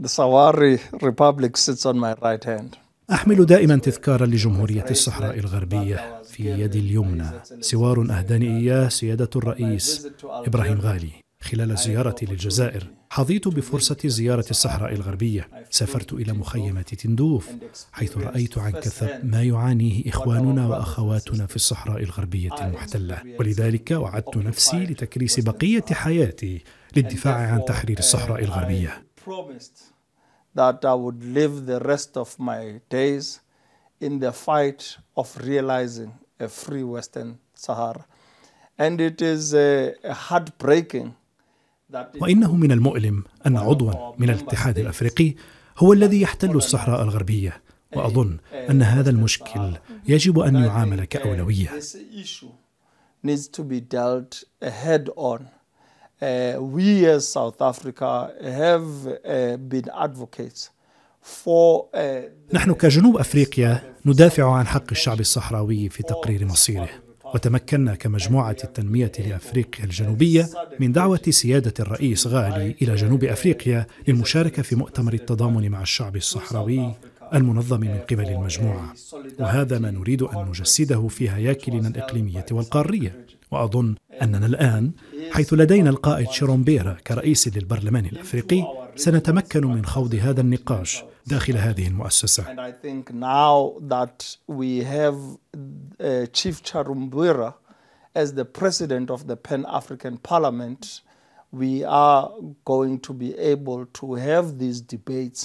The Sawari Republic sits on my right hand. أحمل دائما تذكارا لجمهورية الصحراء الغربية في يدي اليمنى سوار أهداني إياه سيادة الرئيس إبراهيم غالي خلال زيارتي للجزائر حظيت بفرصة زيارة الصحراء الغربية سافرت إلى مخيمة تندوف حيث رأيت عن كثب ما يعانيه إخواننا وأخواتنا في الصحراء الغربية المحتلة ولذلك وعدت نفسي لتكريس بقية حياتي للدفاع عن تحرير الصحراء الغربية promised that I would live the rest of my days in the fight of realizing a free Western Sahara. And it is a heartbreaking وإنه من المؤلم أن عضوا من الاتحاد الأفريقي هو الذي يحتل الصحراء الغربية وأظن أن هذا المشكل يجب أن يعامل كأولوية. Uh, we as South Africa have uh, been advocates for uh, نحن كجنوب افريقيا ندافع عن حق الشعب الصحراوي في تقرير مصيره وتمكنا كمجموعه التنميه لافريقيا الجنوبيه من دعوه سياده الرئيس غالي الى جنوب افريقيا للمشاركه في مؤتمر التضامن مع الشعب الصحراوي المنظم من قبل المجموعه وهذا ما نريد ان نجسده في هياكلنا الاقليميه والقاريه واظن اننا الان حيث لدينا القائد شيرومبيرا كرئيس للبرلمان الأفريقي سنتمكن من خوض هذا النقاش داخل هذه المؤسسة uh, As the president of the Pan African Parliament, we are going to be able to have these debates